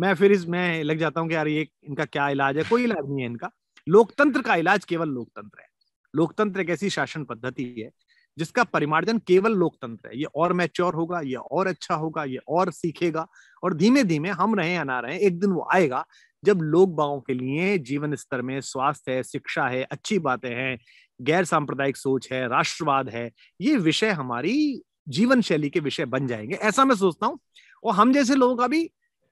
मैं फिर इस मैं लग जाता हूँ कि यार ये इनका क्या इलाज है कोई इलाज नहीं है इनका लोकतंत्र का इलाज केवल लोकतंत्र है लोकतंत्र एक ऐसी शासन पद्धति है जिसका परिमार्जन केवल लोकतंत्र है ये और मैच्योर होगा ये और अच्छा होगा ये और सीखेगा और धीमे धीमे हम रहे या ना रहे एक दिन वो आएगा जब लोग बाओं के लिए जीवन स्तर में स्वास्थ्य है शिक्षा है अच्छी बातें हैं गैर सांप्रदायिक सोच है राष्ट्रवाद है ये विषय हमारी जीवन शैली के विषय बन जाएंगे ऐसा मैं सोचता हूँ और हम जैसे लोगों का भी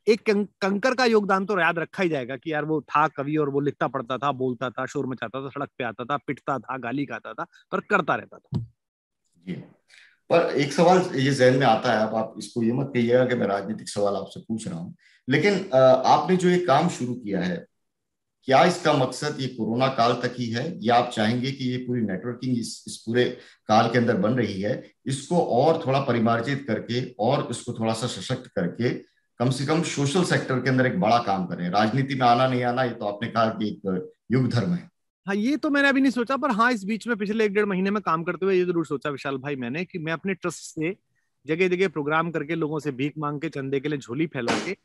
एक कंकर का योगदान तो याद रखा ही जाएगा कि यार वो था कवि और वो लिखता पढ़ता था बोलता था शोर मचाता था सड़क पे आता था पिटता था गाली खाता था पर करता रहता था जी पर एक सवाल ये जहन में आता है अब आप इसको ये मत कहिएगा कि मैं राजनीतिक सवाल आपसे पूछ रहा हूँ लेकिन आपने जो एक काम शुरू किया है क्या इसका मकसद ये कोरोना काल तक ही है या आप चाहेंगे कि ये पूरी नेटवर्किंग इस, इस पूरे काल के अंदर बन रही है इसको और थोड़ा परिमार्जित करके और इसको थोड़ा सा सशक्त करके कम से कम सोशल सेक्टर के अंदर एक बड़ा काम करें राजनीति में आना नहीं आना ये तो आपने कहा कि एक युग धर्म है हाँ ये तो मैंने अभी नहीं सोचा पर हाँ इस बीच में पिछले एक डेढ़ महीने में काम करते हुए ये जरूर सोचा विशाल भाई मैंने कि मैं अपने ट्रस्ट से जगह जगह प्रोग्राम करके लोगों से भीख मांग के चंदे के लिए झोली फैला के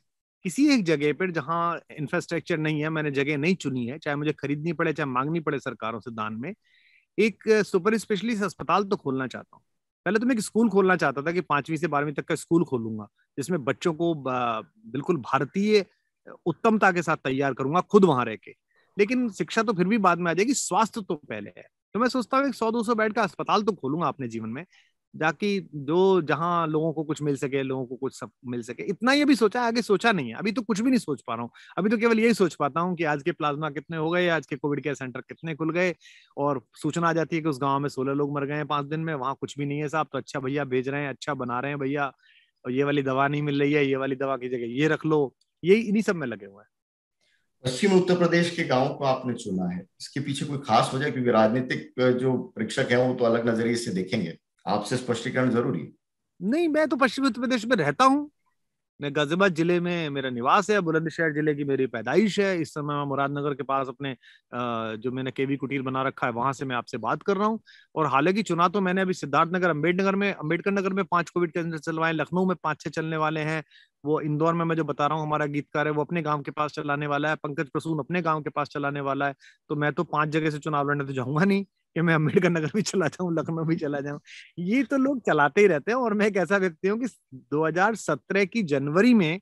किसी एक जगह पर जहां इंफ्रास्ट्रक्चर नहीं है मैंने जगह नहीं चुनी है चाहे मुझे खरीदनी पड़े चाहे मांगनी पड़े सरकारों से दान में एक सुपर स्पेशलिस्ट अस्पताल तो खोलना चाहता हूँ पहले तो मैं एक स्कूल खोलना चाहता था कि पांचवी से बारहवीं तक का स्कूल खोलूंगा जिसमें बच्चों को बिल्कुल भारतीय उत्तमता के साथ तैयार करूंगा खुद वहां रह के लेकिन शिक्षा तो फिर भी बाद में आ जाएगी स्वास्थ्य तो पहले है तो मैं सोचता हूँ एक सौ दो सौ बेड का अस्पताल तो खोलूंगा अपने जीवन में ताकि जो जहाँ लोगों को कुछ मिल सके लोगों को कुछ सब मिल सके इतना ये भी सोचा आगे सोचा नहीं है अभी तो कुछ भी नहीं सोच पा रहा हूँ अभी तो केवल यही सोच पाता हूँ कि आज के प्लाज्मा कितने हो गए आज के कोविड केयर सेंटर कितने खुल गए और सूचना आ जाती है कि उस गाँव में सोलह लोग मर गए हैं पांच दिन में वहाँ कुछ भी नहीं है साहब तो अच्छा भैया भेज रहे हैं अच्छा बना रहे हैं भैया और ये वाली दवा नहीं मिल रही है ये वाली दवा की जगह ये रख लो यही इन्हीं सब में लगे हुए हैं पश्चिम उत्तर प्रदेश के गांव को आपने चुना है इसके पीछे कोई खास वजह क्योंकि राजनीतिक जो परीक्षक है वो तो अलग नजरिए से देखेंगे आपसे स्पष्टीकरण जरूरी नहीं मैं तो पश्चिमी उत्तर प्रदेश में रहता हूँ मैं गाजियाबाद जिले में मेरा निवास है बुलंदशहर जिले की मेरी पैदाइश है इस समय मैं मुरादनगर के पास अपने जो मैंने केवी कुटीर बना रखा है वहां से मैं आपसे बात कर रहा हूँ और हालांकि चुनाव तो मैंने अभी सिद्धार्थनगर अम्बेडनगर में अम्बेडकर नगर में पांच कोविड केंद्र चलवाए लखनऊ में पांच छह चलने वाले हैं वो इंदौर में मैं जो बता रहा हूँ हमारा गीतकार है वो अपने गांव के पास चलाने वाला है पंकज प्रसून अपने गांव के पास चलाने वाला है तो मैं तो पांच जगह से चुनाव लड़ने तो जाऊंगा नहीं कि मैं अम्बेडकर नगर भी चला जाऊं लखनऊ भी चला जाऊं ये तो लोग चलाते ही रहते हैं और मैं एक ऐसा व्यक्ति हूँ कि 2017 की जनवरी में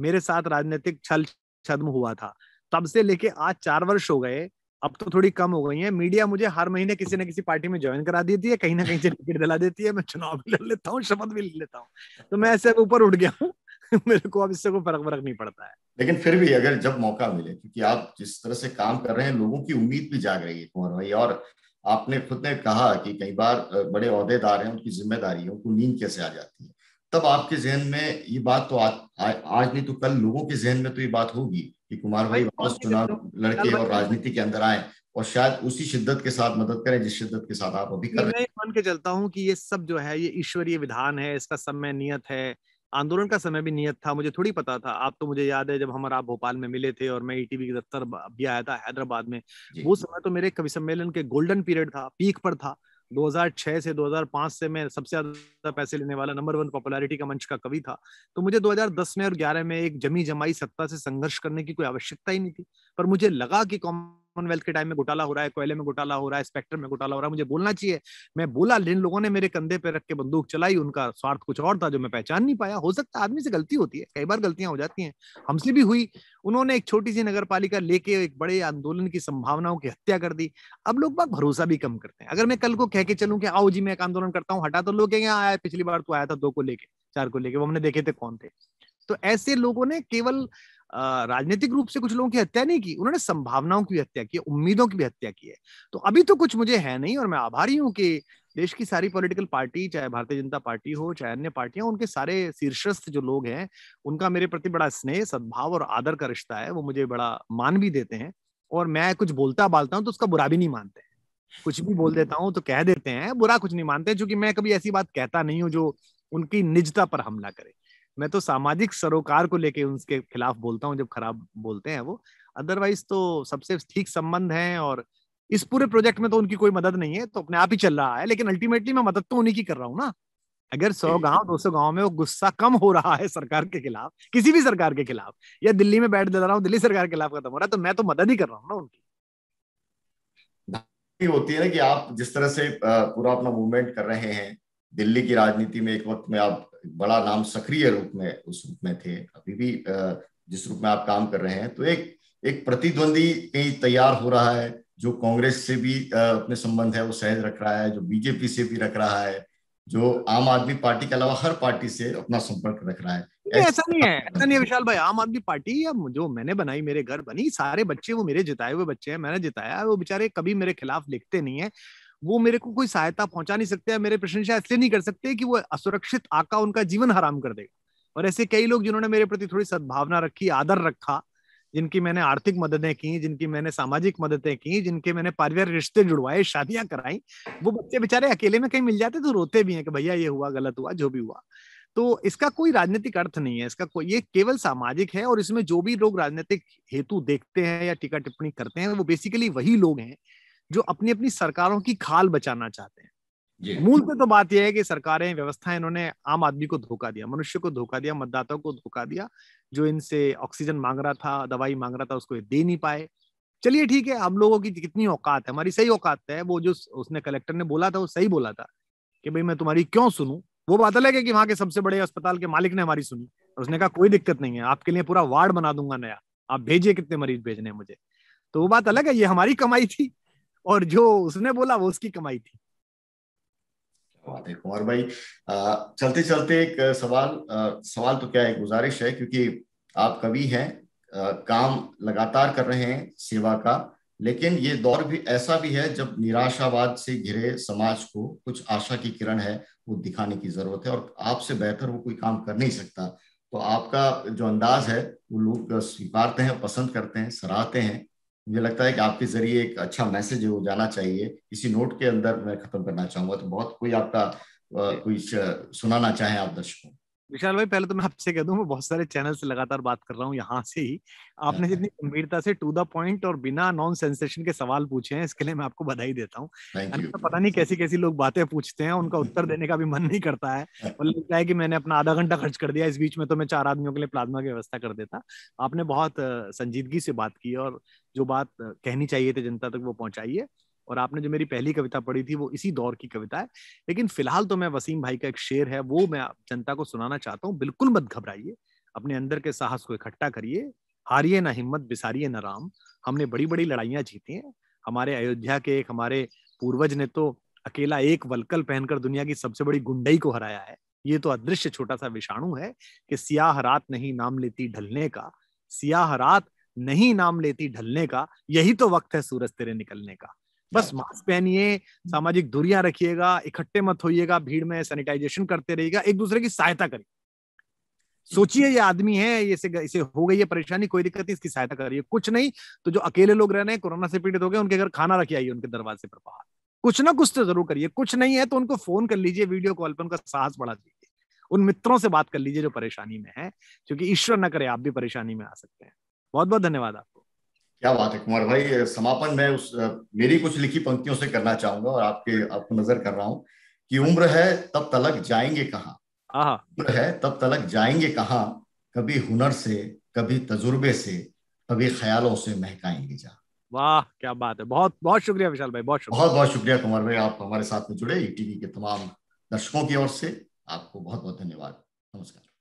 मेरे साथ राजनीतिक छल छदम हुआ था तब से लेके आज चार वर्ष हो गए अब तो थोड़ी कम हो गई है मीडिया मुझे हर महीने किसी न किसी पार्टी में ज्वाइन करा देती है कहीं ना कहीं से टिकट दिला देती है मैं चुनाव भी लड़ लेता हूँ शपथ भी ले लेता हूँ तो मैं ऐसे ऊपर उठ गया हूँ [LAUGHS] मेरे को अब इससे कोई फर्क वर्क नहीं पड़ता है लेकिन फिर भी अगर जब मौका मिले क्योंकि आप जिस तरह से काम कर रहे हैं लोगों की उम्मीद भी जाग रही है कुंवर भाई और आपने खुद ने कहा कि कई बार बड़े अहदेदार हैं उनकी जिम्मेदारी है उनको नींद कैसे आ जाती है तब आपके जहन में ये बात तो आ, आ, आज नहीं तो कल लोगों के जहन में तो ये बात होगी कि कुमार भाई तो वापस चुनाव तो लड़के और राजनीति के अंदर आए और शायद उसी शिद्दत के साथ मदद करें जिस शिद्दत के साथ आप अभी कर रहे हैं मान के चलता हूँ कि ये सब जो है ये ईश्वरीय विधान है इसका समय नियत है आंदोलन का समय भी नियत था मुझे थोड़ी पता था आप तो मुझे याद है जब हमारा आप भोपाल में मिले थे और मैं ईटीवी e के दफ्तर भी आया था हैदराबाद में वो समय तो मेरे कवि सम्मेलन के गोल्डन पीरियड था पीक पर था 2006 से 2005 से मैं सबसे ज्यादा पैसे लेने वाला नंबर वन पॉपुलैरिटी का मंच का कवि था तो मुझे 2010 में और 11 में एक जमी जमाई सत्ता से संघर्ष करने की कोई आवश्यकता ही नहीं थी पर मुझे लगा कि कॉम कॉमनवेल्थ के टाइम में घोटाला हो रहा है कोयले में घोटाला हो रहा है स्पेक्टर में घोटाला हो रहा है मुझे बोलना चाहिए मैं बोला जिन लोगों ने मेरे कंधे पे रख के बंदूक चलाई उनका स्वार्थ कुछ और था जो मैं पहचान नहीं पाया हो सकता आदमी से गलती होती है कई बार गलतियां हो जाती हैं हमसे भी हुई उन्होंने एक छोटी सी नगर पालिका लेके एक बड़े आंदोलन की संभावनाओं की हत्या कर दी अब लोग बात भरोसा भी कम करते हैं अगर मैं कल को कह के चलूँ कि आओ जी मैं एक आंदोलन करता हूँ हटा तो लोग यहाँ आया पिछली बार तो आया था दो को लेके चार को लेके वो हमने देखे थे कौन थे तो ऐसे लोगों ने केवल राजनीतिक रूप से कुछ लोगों की हत्या नहीं की उन्होंने संभावनाओं की हत्या की उम्मीदों की भी हत्या की है तो अभी तो कुछ मुझे है नहीं और मैं आभारी हूँ कि देश की सारी पॉलिटिकल पार्टी चाहे भारतीय जनता पार्टी हो चाहे अन्य पार्टियां उनके सारे शीर्षस्थ जो लोग हैं उनका मेरे प्रति बड़ा स्नेह सद्भाव और आदर का रिश्ता है वो मुझे बड़ा मान भी देते हैं और मैं कुछ बोलता बालता हूँ तो उसका बुरा भी नहीं मानते हैं कुछ भी बोल देता हूँ तो कह देते हैं बुरा कुछ नहीं मानते क्योंकि मैं कभी ऐसी बात कहता नहीं हूँ जो उनकी निजता पर हमला करे मैं तो सामाजिक सरोकार को लेके उनके खिलाफ बोलता हूँ जब खराब बोलते हैं वो अदरवाइज तो सबसे ठीक संबंध है और इस पूरे प्रोजेक्ट में तो उनकी कोई मदद नहीं है तो अपने आप ही चल रहा है लेकिन अल्टीमेटली मैं मदद तो उन्हीं की कर रहा हूँ ना अगर सौ गांव दो सौ गांव में वो गुस्सा कम हो रहा है सरकार के खिलाफ किसी भी सरकार के खिलाफ या दिल्ली में बैठ दे रहा हूँ दिल्ली सरकार के खिलाफ खत्म हो रहा है तो मैं तो मदद ही कर रहा हूँ ना उनकी होती है ना कि आप जिस तरह से पूरा अपना मूवमेंट कर रहे हैं दिल्ली की राजनीति में एक वक्त में आप बड़ा नाम सक्रिय रूप में उस रूप में थे अभी भी जिस रूप में आप काम कर रहे हैं तो एक एक प्रतिद्वंदी कहीं तैयार हो रहा है जो कांग्रेस से भी अपने संबंध है वो सहज रख रहा है जो बीजेपी से भी रख रहा है जो आम आदमी पार्टी के अलावा हर पार्टी से अपना संपर्क रख रहा है ऐसा नहीं है ऐसा नहीं है विशाल भाई आम आदमी पार्टी या जो मैंने बनाई मेरे घर बनी सारे बच्चे वो मेरे जिताए हुए बच्चे हैं मैंने जिताया वो बेचारे कभी मेरे खिलाफ लिखते नहीं है वो मेरे को कोई सहायता पहुंचा नहीं सकते मेरे प्रशंसा इसलिए नहीं कर सकते कि वो असुरक्षित आका उनका जीवन हराम कर देगा और ऐसे कई लोग जिन्होंने मेरे प्रति थोड़ी सद्भावना रखी आदर रखा जिनकी मैंने आर्थिक मददें की जिनकी मैंने सामाजिक मददें की जिनके मैंने पारिवारिक रिश्ते जुड़वाए शादियां कराई वो बच्चे बेचारे अकेले में कहीं मिल जाते तो रोते भी हैं कि भैया ये हुआ गलत हुआ जो भी हुआ तो इसका कोई राजनीतिक अर्थ नहीं है इसका कोई ये केवल सामाजिक है और इसमें जो भी लोग राजनीतिक हेतु देखते हैं या टीका टिप्पणी करते हैं वो बेसिकली वही लोग हैं जो अपनी अपनी सरकारों की खाल बचाना चाहते हैं मूल पे तो बात यह है कि सरकारें व्यवस्थाएं इन्होंने आम आदमी को धोखा दिया मनुष्य को धोखा दिया मतदाताओं को धोखा दिया जो इनसे ऑक्सीजन मांग रहा था दवाई मांग रहा था उसको दे नहीं पाए चलिए ठीक है हम लोगों की कितनी औकात है हमारी सही औकात है वो जो उसने कलेक्टर ने बोला था वो सही बोला था कि भाई मैं तुम्हारी क्यों सुनू वो बात अलग है कि वहां के सबसे बड़े अस्पताल के मालिक ने हमारी सुनी उसने कहा कोई दिक्कत नहीं है आपके लिए पूरा वार्ड बना दूंगा नया आप भेजिए कितने मरीज भेजने मुझे तो वो बात अलग है ये हमारी कमाई थी और जो उसने बोला वो उसकी कमाई थी बात है कुमार भाई चलते चलते एक सवाल सवाल तो क्या है गुजारिश है क्योंकि आप कवि हैं काम लगातार कर रहे हैं सेवा का लेकिन ये दौर भी ऐसा भी है जब निराशावाद से घिरे समाज को कुछ आशा की किरण है वो दिखाने की जरूरत है और आपसे बेहतर वो कोई काम कर नहीं सकता तो आपका जो अंदाज है वो लोग स्वीकारते हैं पसंद करते हैं सराहते हैं मुझे लगता है कि आपके जरिए एक अच्छा मैसेज हो जाना चाहिए इसी नोट के अंदर मैं खत्म करना चाहूंगा तो बहुत कोई आपका कुछ सुनाना चाहे आप दर्शकों विशाल भाई पहले तो मैं आपसे कह दूं मैं बहुत सारे चैनल से लगातार बात कर रहा हूँ यहाँ से ही आपने अच्छा। जितनी गंभीरता से टू द पॉइंट और बिना नॉन सेंसेशन के सवाल पूछे हैं इसके लिए मैं आपको बधाई देता हूँ तो पता नहीं कैसी कैसी लोग बातें पूछते हैं उनका उत्तर देने का भी मन नहीं करता है और [LAUGHS] लगता है कि मैंने अपना आधा घंटा खर्च कर दिया इस बीच में तो मैं चार आदमियों के लिए प्लाज्मा की व्यवस्था कर देता आपने बहुत संजीदगी से बात की और जो बात कहनी चाहिए थी जनता तक वो पहुंचाइए और आपने जो मेरी पहली कविता पढ़ी थी वो इसी दौर की कविता है लेकिन फिलहाल तो मैं वसीम भाई का एक शेर है वो मैं जनता को सुनाना चाहता हूँ बिल्कुल मत घबराइए अपने अंदर के साहस को इकट्ठा करिए हारिए ना हिम्मत बिसारिए ना राम हमने बड़ी बड़ी लड़ाइयाँ जीती हैं हमारे अयोध्या के एक हमारे पूर्वज ने तो अकेला एक वलकल पहनकर दुनिया की सबसे बड़ी गुंडई को हराया है ये तो अदृश्य छोटा सा विषाणु है कि सियाह रात नहीं नाम लेती ढलने का सियाह रात नहीं नाम लेती ढलने का यही तो वक्त है सूरज तेरे निकलने का बस अच्छा। मास्क पहनिए सामाजिक दूरियां रखिएगा इकट्ठे मत होइएगा भीड़ में सैनिटाइजेशन करते रहिएगा एक दूसरे की सहायता करिए सोचिए ये आदमी है ये से, इसे हो गई है परेशानी कोई दिक्कत नहीं इसकी सहायता करिए कुछ नहीं तो जो अकेले लोग रह रहे हैं कोरोना से पीड़ित हो गए उनके घर खाना रखे आइए उनके दरवाजे पर बाहर कुछ ना कुछ तो जरूर करिए कुछ नहीं है तो उनको फोन कर लीजिए वीडियो कॉल पर उनका साहस बढ़ा दीजिए उन मित्रों से बात कर लीजिए जो परेशानी में है क्योंकि ईश्वर ना करे आप भी परेशानी में आ सकते हैं बहुत बहुत धन्यवाद आप क्या बात है कुमार भाई समापन में उस मेरी कुछ लिखी पंक्तियों से करना चाहूंगा और आपके आपको नजर कर रहा हूँ कि उम्र है तब तलक जाएंगे कहाँ उम्र है तब तलक जाएंगे कहाँ कभी हुनर से कभी तजुर्बे से कभी ख्यालों से महकाएंगे जहाँ वाह क्या बात है बहुत बहुत शुक्रिया विशाल भाई बहुत शुक्रिया बहुत बहुत शुक्रिया कुमार भाई आप हमारे साथ में जुड़े टीवी e के तमाम दर्शकों की ओर से आपको बहुत बहुत धन्यवाद नमस्कार